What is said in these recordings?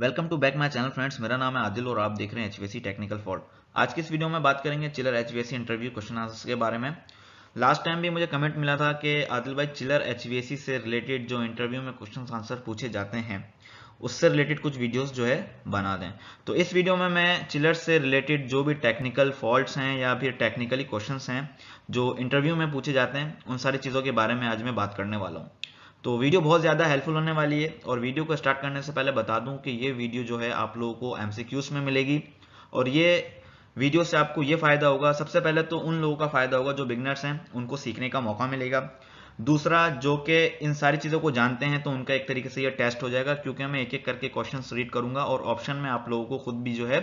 Welcome to back my channel friends मेरा नाम है आदिल और आप देख रहे हैं एचवीसी टेक्निकल फॉल्ट आज की इस वीडियो में बात करेंगे chiller HVAC interview question answers के बारे में लास्ट टाइम भी मुझे कमेंट मिला था कि आदिल भाई चिलर एचवीएसी से रिलेटेड जो इंटरव्यू में क्वेश्चन आंसर पूछे जाते हैं उससे रिलेटेड कुछ वीडियोस जो है बना दें तो इस वीडियो में मैं चिलर से रिलेटेड जो भी टेक्निकल फॉल्ट्स हैं या फिर टेक्निकली क्वेश्चंस हैं जो इंटरव्यू में पूछे जाते हैं उन सारी चीज़ों के बारे में आज मैं बात करने वाला हूँ तो वीडियो बहुत ज़्यादा हेल्पफुल होने वाली है और वीडियो को स्टार्ट करने से पहले बता दूं कि ये वीडियो जो है आप लोगों को एमसीक्यूज में मिलेगी और ये वीडियो से आपको ये फायदा होगा सबसे पहले तो उन लोगों का फायदा होगा जो बिगनर्स हैं उनको सीखने का मौका मिलेगा दूसरा जो कि इन सारी चीज़ों को जानते हैं तो उनका एक तरीके से ये टेस्ट हो जाएगा क्योंकि मैं एक एक करके क्वेश्चन रीड करूंगा और ऑप्शन में आप लोगों को खुद भी जो है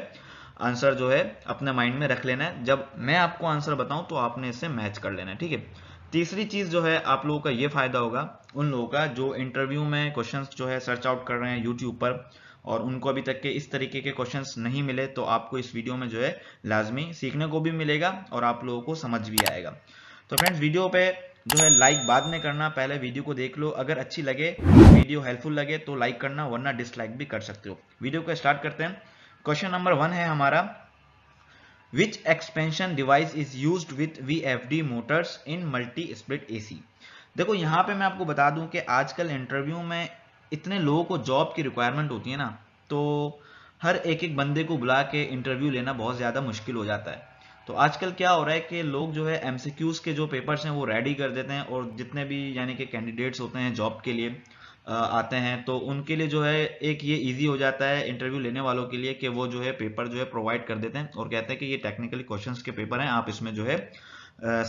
आंसर जो है अपने माइंड में रख लेना है जब मैं आपको आंसर बताऊं तो आपने इसे मैच कर लेना है ठीक है तीसरी चीज जो है आप लोगों का ये फायदा होगा उन लोगों का जो इंटरव्यू में क्वेश्चंस जो है सर्च आउट कर रहे हैं यूट्यूब पर और उनको अभी तक के इस तरीके के क्वेश्चंस नहीं मिले तो आपको इस वीडियो में जो है लाजमी सीखने को भी मिलेगा और आप लोगों को समझ भी आएगा तो फ्रेंड्स वीडियो पे जो है लाइक बाद में करना पहले वीडियो को देख लो अगर अच्छी लगे वीडियो हेल्पफुल लगे तो लाइक करना वरना डिसलाइक भी कर सकते हो वीडियो को स्टार्ट करते हैं क्वेश्चन नंबर वन है हमारा Which expansion device is used with VFD motors in multi-split AC? देखो यहाँ पे मैं आपको बता दूं कि आजकल इंटरव्यू में इतने लोगों को जॉब की रिक्वायरमेंट होती है ना तो हर एक एक बंदे को बुला के इंटरव्यू लेना बहुत ज़्यादा मुश्किल हो जाता है तो आजकल क्या हो रहा है कि लोग जो है एम के जो पेपर्स हैं वो रेडी कर देते हैं और जितने भी यानी कि कैंडिडेट्स होते हैं जॉब के लिए आते हैं तो उनके लिए जो है एक ये इजी हो जाता है इंटरव्यू लेने वालों के लिए कि वो जो है पेपर जो है प्रोवाइड कर देते हैं और कहते हैं कि ये टेक्निकली क्वेश्चंस के पेपर हैं आप इसमें जो है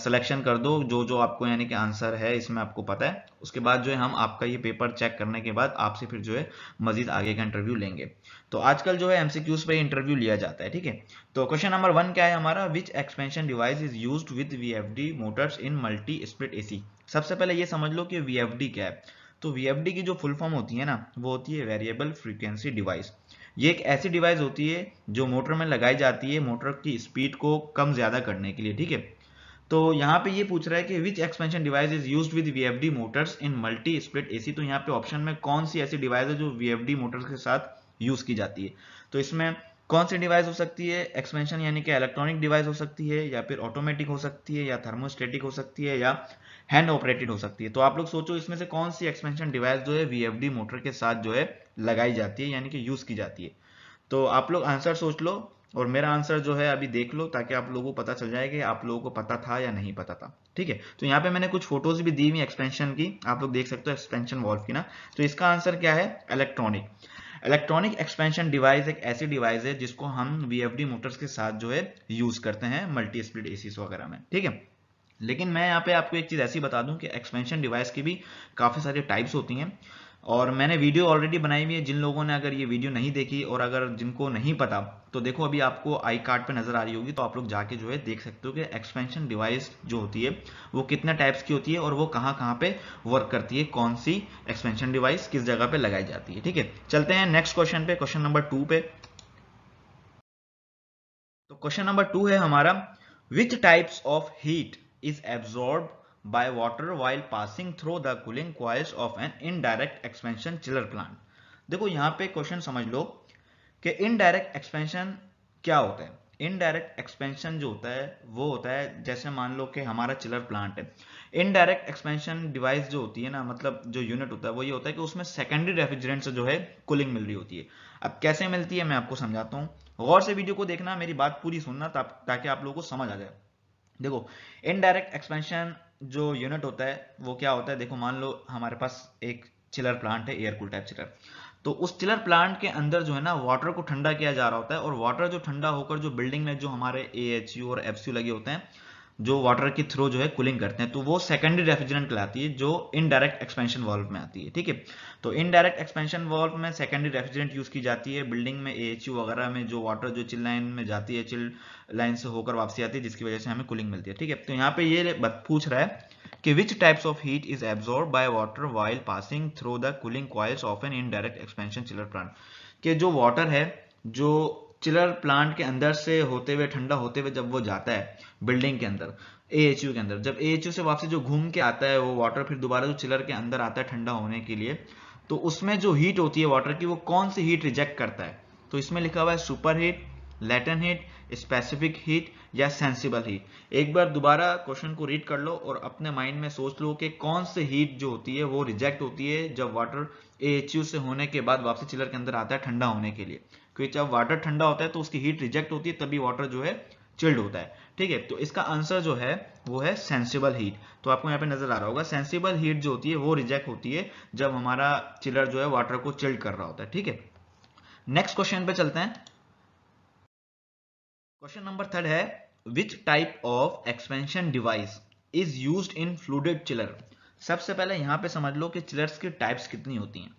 सिलेक्शन कर दो जो जो आपको यानी कि आंसर है इसमें आपको पता है उसके बाद जो है हम आपका ये पेपर चेक करने के बाद आपसे फिर जो है मजीद आगे का इंटरव्यू लेंगे तो आजकल जो है एमसीक्यूज पे इंटरव्यू लिया जाता है ठीक है तो क्वेश्चन नंबर वन क्या है हमारा which expansion device is use with V motors in multi split AC सबसे पहले ये समझ लो कि वी क्या है तो VFD की जो फुल फॉर्म होती है ना वो होती है वेरिएबल फ्रीक्वेंसी डिवाइस ये एक ऐसी डिवाइस होती है जो मोटर में लगाई जाती है मोटर की स्पीड को कम ज़्यादा करने के लिए ठीक है तो यहाँ पे ये पूछ रहा है कि which expansion device is use with V motors in multi split AC तो यहाँ पे ऑप्शन में कौन सी ऐसी डिवाइस है जो वी मोटर्स के साथ यूज की जाती है तो इसमें कौन सी डिवाइस हो सकती है एक्सपेंशन यानी कि इलेक्ट्रॉनिक डिवाइस हो सकती है या फिर ऑटोमेटिक हो सकती है या थर्मोस्टेटिक हो सकती है या हैंड ऑपरेटेड हो सकती है तो आप लोग सोचो इसमें से कौन सी एक्सपेंशन डिवाइस जो है वी मोटर के साथ जो है लगाई जाती है यानी कि यूज की जाती है तो आप लोग आंसर सोच लो और मेरा आंसर जो है अभी देख लो ताकि आप लोगों को पता चल जाए कि आप लोगों को पता था या नहीं पता था ठीक है तो यहाँ पे मैंने कुछ फोटोज भी दी हुई एक्सपेंशन की आप लोग देख सकते हो एक्सपेंशन वॉल्व की ना तो इसका आंसर क्या है इलेक्ट्रॉनिक इलेक्ट्रॉनिक एक्सपेंशन डिवाइस एक ऐसी डिवाइस है जिसको हम वी मोटर्स के साथ जो है यूज करते हैं मल्टी स्पीड एसीस वगैरह में ठीक है लेकिन मैं यहाँ पे आपको एक चीज़ ऐसी बता दूं कि एक्सपेंशन डिवाइस की भी काफ़ी सारी टाइप्स होती हैं और मैंने वीडियो ऑलरेडी बनाई हुई है जिन लोगों ने अगर ये वीडियो नहीं देखी और अगर जिनको नहीं पता तो देखो अभी आपको आई कार्ड पे नज़र आ रही होगी तो आप लोग जाके जो है देख सकते हो कि एक्सपेंशन डिवाइस जो होती है वो कितने टाइप्स की होती है और वो कहाँ कहाँ पे वर्क करती है कौन सी एक्सपेंशन डिवाइस किस जगह पे लगाई जाती है ठीक है चलते हैं नेक्स्ट क्वेश्चन पे क्वेश्चन नंबर टू पे तो क्वेश्चन नंबर टू है हमारा which types of heat is absorbed by water while passing through the cooling coils of an indirect expansion chiller plant. देखो यहाँ पे क्वेश्चन समझ लो कि इनडायरेक्ट एक्सपेंशन क्या होता है इनडायरेक्ट एक्सपेंशन जो होता है वो होता है जैसे मान लो कि हमारा चिलर प्लांट है इनडायरेक्ट एक्सपेंशन डिवाइस जो होती है ना मतलब जो यूनिट होता है वो ये होता है कि उसमें सेकेंडरी रेफ्रिजरेंट से जो है कूलिंग मिल रही होती है अब कैसे मिलती है मैं आपको समझाता हूँ गौर से वीडियो को देखना मेरी बात पूरी सुनना ताकि आप लोगों को समझ आ जाए देखो इनडायरेक्ट एक्सपेंशन जो यूनिट होता है वो क्या होता है देखो मान लो हमारे पास एक चिलर प्लांट है एयरकूल टाइप चिलर तो उस चिलर प्लांट के अंदर जो है ना वाटर को ठंडा किया जा रहा होता है और वाटर जो ठंडा होकर जो बिल्डिंग में जो हमारे ए एच यू और एफ लगे होते हैं जो वाटर के थ्रू जो है कूलिंग करते हैं तो वो सेकेंडरी रेफ्रिजरेंट कहलाती है जो इनडायरेक्ट एक्सपेंशन वॉल्व में आती है ठीक है तो इनडायरेक्ट एक्सपेंशन वॉल्व में सेकेंडरी रेफ्रिजरेंट यूज की जाती है बिल्डिंग में ए वगैरह में जो वाटर जो चिल लाइन में जाती है चिल लाइन से होकर वापसी आती है जिसकी वजह से हमें कूलिंग मिलती है ठीक है तो यहाँ पे ये पूछ रहा है कि which types of heat is absorb by water while passing through the cooling coils of an indirect expansion chiller plant के जो वाटर है जो चिलर प्लांट के अंदर से होते हुए ठंडा होते हुए जब वो जाता है बिल्डिंग के अंदर ए के अंदर जब ए से वापसी जो घूम के आता है वो वाटर फिर दोबारा जो चिलर के अंदर आता है ठंडा होने के लिए तो उसमें जो हीट होती है वाटर की वो कौन सी हीट रिजेक्ट करता है तो इसमें लिखा हुआ है super heat latent heat specific heat या सेंसिबल हीट एक बार दोबारा क्वेश्चन को रीड कर लो और अपने माइंड में सोच लो कि कौन से हीट जो होती है वो रिजेक्ट होती है जब वाटर ए से होने के बाद वापसी चिलर के अंदर आता है ठंडा होने के लिए क्योंकि जब वाटर ठंडा होता है तो उसकी हीट रिजेक्ट होती है तभी वाटर जो है चिल्ड होता है ठीक है तो इसका आंसर जो है वो है सेंसिबल हीट तो आपको यहाँ पे नजर आ रहा होगा सेंसिबल हीट जो होती है वो रिजेक्ट होती है जब हमारा चिलर जो है वाटर को चिल्ड कर रहा होता है ठीक है नेक्स्ट क्वेश्चन पे चलते हैं क्वेश्चन नंबर थर्ड है which type of expansion device is use in flooded chiller सबसे पहले यहां पे समझ लो कि चिलर्स की टाइप्स कितनी होती हैं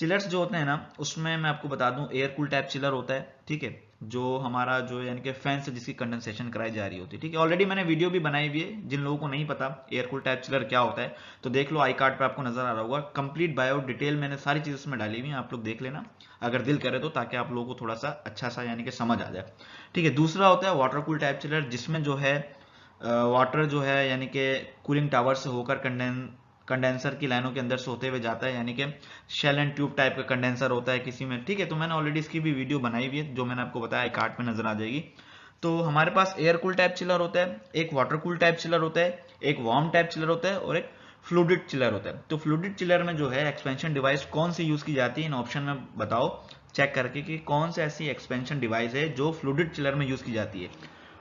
चिलर्स जो होते हैं ना उसमें मैं आपको बता दूं एयर कूल टाइप चिलर होता है ठीक है जो हमारा जो यानी कि फैन से जिसकी कंडेंसेशन कराई जा रही होती है ठीक है ऑलरेडी मैंने वीडियो भी बनाई हुई है जिन लोगों को नहीं पता एयर कूल टाइप चिलर क्या होता है तो देख लो आई कार्ड पर आपको नजर आ रहा होगा कंप्लीट बायो डिटेल मैंने सारी चीज़ उसमें डाली हुई है आप लोग देख लेना अगर दिल करे तो ताकि आप लोगों को थोड़ा सा अच्छा सा यानी कि समझ आ जाए ठीक है दूसरा होता है वाटर कूल टाइप चिलर जिसमें जो है वाटर जो है यानी कि कूलिंग टावर से होकर कंडेंस कंडेंसर की लाइनों के अंदर सोते हुए जाता है यानी कि शेल एंड ट्यूब टाइप का कंडेंसर होता है किसी में ठीक है तो मैंने ऑलरेडी इसकी भी वीडियो बनाई हुई है जो मैंने आपको बताया कार्ड में नजर आ जाएगी तो हमारे पास एयर कूल टाइप चिलर होता है एक वाटर कूल टाइप चिलर होता है एक वार्म टाइप चिलर होता है और एक फ्लूडिड चिलर होता है तो फ्लूडिड चिलर में जो है एक्सपेंशन डिवाइस कौन सी यूज की जाती है इन ऑप्शन में बताओ चेक करके कि कौन सी ऐसी एक्सपेंशन डिवाइस है जो फ्लूडिड चिलर में यूज की जाती है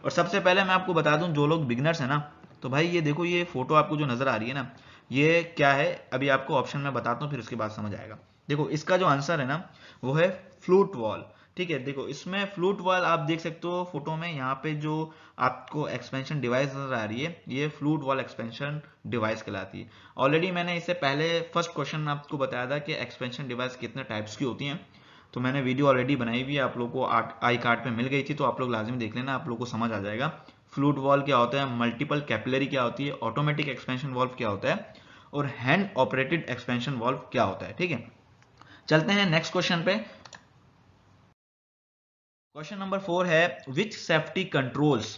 और सबसे पहले मैं आपको बता दूं जो लोग बिगनर्स है ना तो भाई ये देखो ये फोटो आपको जो नजर आ रही है ना ये क्या है अभी आपको ऑप्शन में बताता हूँ फिर उसके बाद समझ आएगा देखो इसका जो आंसर है ना वो है फ्लूट वॉल ठीक है देखो इसमें फ्लूट वॉल आप देख सकते हो फोटो में यहाँ पे जो आपको एक्सपेंशन डिवाइस नजर आ रही है ये फ्लूट वॉल एक्सपेंशन डिवाइस कहलाती है ऑलरेडी मैंने इससे पहले फर्स्ट क्वेश्चन आपको बताया था कि एक्सपेंशन डिवाइस कितने टाइप्स की होती हैं तो मैंने वीडियो ऑलरेडी बनाई हुई है आप लोग को आई कार्ड पर मिल गई थी तो आप लोग लाजमी देख लेना आप लोग को समझ आ जाएगा फ्लूड वॉल्व क्या होता है मल्टीपल कैपिलरी क्या होती है ऑटोमेटिक एक्सपेंशन वॉल्व क्या होता है और हैंड ऑपरेटेड एक्सपेंशन वॉल्व क्या होता है ठीक है चलते हैं नेक्स्ट क्वेश्चन पे क्वेश्चन नंबर फोर है which safety controls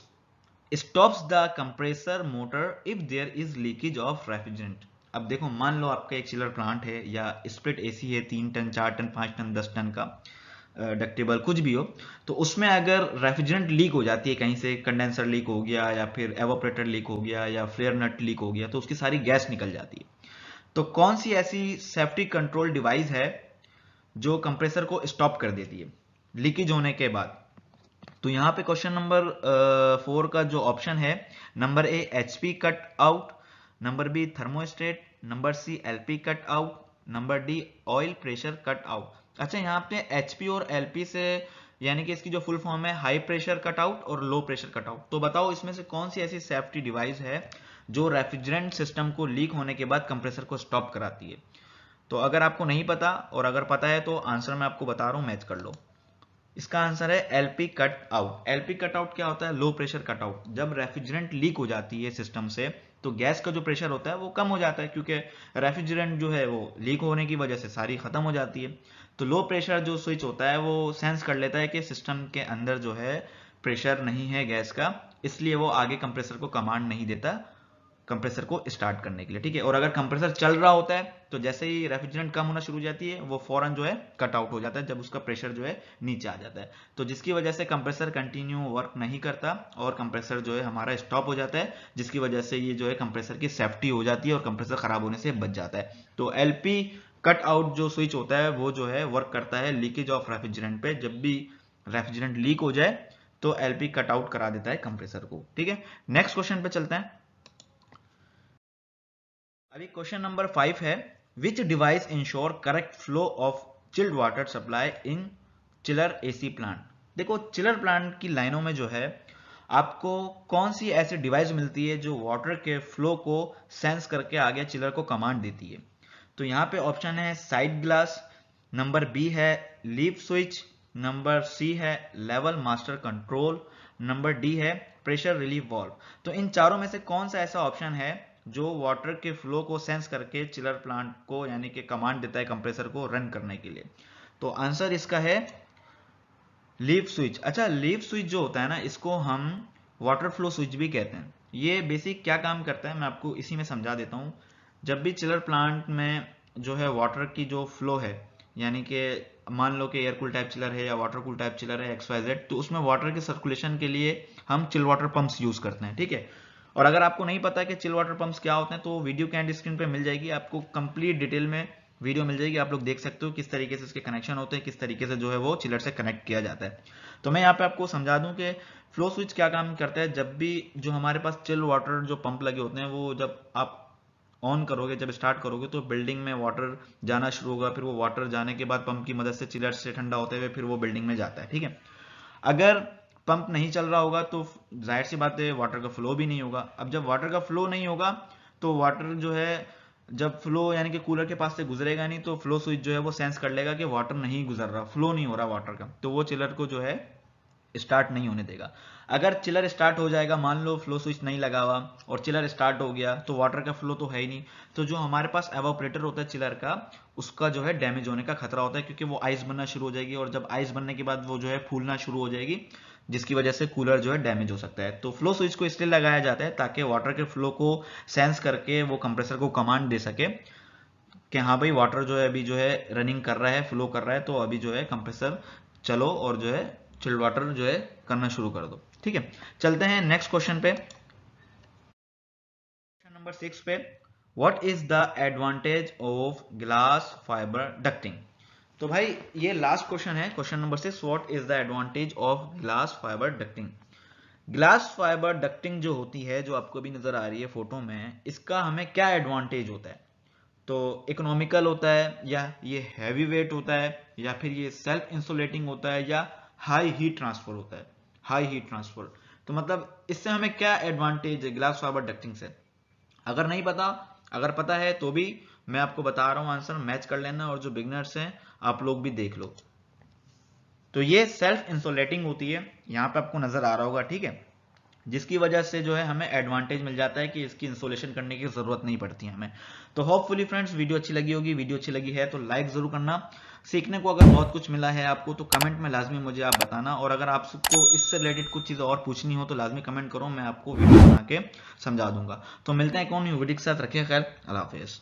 stops the compressor motor if there is leakage of refrigerant अब देखो मान लो आपका एक चिलर प्लांट है या स्प्लिट एसी है तीन टन चार टन पांच टन दस टन का डक्टेबल कुछ भी हो तो उसमें अगर रेफ्रिजरेंट लीक हो जाती है कहीं से कंडेंसर लीक हो गया या फिर एवोपरेटर लीक हो गया या फ्लेयर नट लीक हो गया तो उसकी सारी गैस निकल जाती है तो कौन सी ऐसी सेफ्टी कंट्रोल डिवाइस है जो कंप्रेसर को स्टॉप कर देती है लीकेज होने के बाद तो यहाँ पे क्वेश्चन नंबर फोर का जो ऑप्शन है number A H cut out number B thermostat number C L cut out number D oil pressure cut out अच्छा यहाँ पे एच और एल से यानी कि इसकी जो फुल फॉर्म है हाई प्रेशर कटआउट और लो प्रेशर कटआउट तो बताओ इसमें से कौन सी ऐसी सेफ्टी डिवाइस है जो रेफ्रिजरेंट सिस्टम को लीक होने के बाद कंप्रेसर को स्टॉप कराती है तो अगर आपको नहीं पता और अगर पता है तो आंसर मैं आपको बता रहा हूँ मैच कर लो इसका आंसर है LP cut out LP cut out क्या होता है लो प्रेशर कट आउट जब रेफ्रिजरेंट लीक हो जाती है सिस्टम से तो गैस का जो प्रेशर होता है वो कम हो जाता है क्योंकि रेफ्रिजरेंट जो है वो लीक होने की वजह से सारी खत्म हो जाती है तो लो प्रेशर जो स्विच होता है वो सेंस कर लेता है कि सिस्टम के अंदर जो है प्रेशर नहीं है गैस का इसलिए वो आगे कंप्रेसर को कमांड नहीं देता कंप्रेसर को स्टार्ट करने के लिए ठीक है और अगर कंप्रेसर चल रहा होता है तो जैसे ही रेफ्रिजरेंट कम होना शुरू हो जाती है वो फौरन जो है कट आउट हो जाता है जब उसका प्रेशर जो है नीचे आ जाता है तो जिसकी वजह से कंप्रेसर कंटिन्यू वर्क नहीं करता और कंप्रेसर जो है हमारा स्टॉप हो जाता है जिसकी वजह से ये जो है कंप्रेसर की सेफ्टी हो जाती है और कंप्रेसर खराब होने से बच जाता है तो एलपी कट आउट जो स्विच होता है वो जो है वर्क करता है लीकेज ऑफ रेफ्रिजरेंट पे जब भी रेफ्रिजरेंट लीक हो जाए तो एलपी कट आउट करा देता है कंप्रेसर को ठीक है नेक्स्ट क्वेश्चन पे चलते हैं अभी क्वेश्चन नंबर फाइव है which device insure correct flow of chilled water supply in chiller AC plant देखो चिलर प्लांट की लाइनों में जो है आपको कौन सी ऐसी डिवाइस मिलती है जो वाटर के फ्लो को सेंस करके आगे चिलर को कमांड देती है तो यहाँ पे ऑप्शन है साइड ग्लास नंबर बी है लीप स्विच नंबर सी है level master control number D है प्रेशर रिलीफ वॉल्व तो इन चारों में से कौन सा ऐसा ऑप्शन है जो वाटर के फ्लो को सेंस करके चिलर प्लांट को यानी कि कमांड देता है कंप्रेसर को रन करने के लिए तो आंसर इसका है लीप स्विच अच्छा लीप स्विच जो होता है ना इसको हम वाटर फ्लो स्विच भी कहते हैं ये बेसिक क्या काम करता है मैं आपको इसी में समझा देता हूँ जब भी चिलर प्लांट में जो है वाटर की जो फ्लो है यानी कि मान लो कि एयरकूल टाइप चिलर है या वाटर कूल टाइप चिलर है एक्स वाई जेड तो उसमें वाटर के सर्कुलेशन के लिए हम चिल वाटर पंप्स यूज करते हैं ठीक है और अगर आपको नहीं पता कि चिल वाटर पंप्स क्या होते हैं तो वीडियो कैंड स्क्रीन पे मिल जाएगी आपको कंप्लीट डिटेल में वीडियो मिल जाएगी आप लोग देख सकते हो किस तरीके से इसके कनेक्शन होते हैं किस तरीके से जो है वो चिलर से कनेक्ट किया जाता है तो मैं यहाँ पे आपको समझा दूं कि फ्लो स्विच क्या काम करता है जब भी जो हमारे पास चिल वाटर जो पंप लगे होते हैं वो जब आप ऑन करोगे जब स्टार्ट करोगे तो बिल्डिंग में वाटर जाना शुरू होगा फिर वो वाटर जाने के बाद पंप की मदद से चिलर से ठंडा होते हुए फिर वो बिल्डिंग में जाता है ठीक है अगर पंप नहीं चल रहा होगा तो जाहिर सी बात है वाटर का फ्लो भी नहीं होगा अब जब वाटर का फ्लो नहीं होगा तो वाटर जो है जब फ्लो यानी कि कूलर के पास से गुजरेगा नहीं तो फ्लो स्विच जो है वो सेंस कर लेगा कि वाटर नहीं गुजर रहा फ्लो नहीं हो रहा वाटर का तो वो चिलर को जो है स्टार्ट नहीं होने देगा अगर चिलर स्टार्ट हो जाएगा मान लो फ्लो स्विच नहीं लगा हुआ और चिलर स्टार्ट हो गया तो वाटर का फ्लो तो है ही नहीं तो जो हमारे पास एवोपरेटर होता है चिलर का उसका जो है डैमेज होने का खतरा होता है क्योंकि वो आइस बनना शुरू हो जाएगी और जब आइस बनने के बाद वो जो है फूलना शुरू हो जाएगी जिसकी वजह से कूलर जो है डैमेज हो सकता है तो फ्लो स्विच को इसलिए लगाया जाता है ताकि वाटर के फ्लो को सेंस करके वो कंप्रेसर को कमांड दे सके कि हाँ भाई वाटर जो है अभी जो है रनिंग कर रहा है फ्लो कर रहा है तो अभी जो है कंप्रेसर चलो और जो है चिल्ड वाटर जो है करना शुरू कर दो ठीक है चलते हैं नेक्स्ट क्वेश्चन पे क्वेश्चन नंबर सिक्स पे what is the advantage of glass fibre ducting तो भाई ये लास्ट क्वेश्चन है question number six what is the advantage of glass fibre ducting glass fibre ducting जो होती है जो आपको भी नजर आ रही है फोटो में इसका हमें क्या एडवांटेज होता है तो इकोनॉमिकल होता है या ये हैवी वेट होता है या फिर ये सेल्फ इंसुलेटिंग होता है या हाई हीट ट्रांसफर होता है हाई हीट ट्रांसफर तो मतलब इससे हमें क्या एडवांटेज है ग्लास फाइबर डक्टिंग से अगर नहीं पता अगर पता है तो भी मैं आपको बता रहा हूं आंसर मैच कर लेना और जो बिगनर्स हैं आप लोग भी देख लो तो ये सेल्फ इंसुलेटिंग होती है यहां पे आपको नजर आ रहा होगा ठीक है जिसकी वजह से जो है हमें एडवांटेज मिल जाता है कि इसकी इंसोलेशन करने की जरूरत नहीं पड़ती हमें तो होपफुली फ्रेंड्स वीडियो अच्छी लगी होगी वीडियो अच्छी लगी है तो लाइक जरूर करना सीखने को अगर बहुत कुछ मिला है आपको तो कमेंट में लाजमी मुझे आप बताना और अगर आप सबको इससे रिलेटेड कुछ चीज़ और पूछनी हो तो लाजमी कमेंट करो मैं आपको वीडियो बना के समझा दूंगा तो मिलते हैं कौन वीडियो के साथ रखिए खैर अल्लाह हाफिज़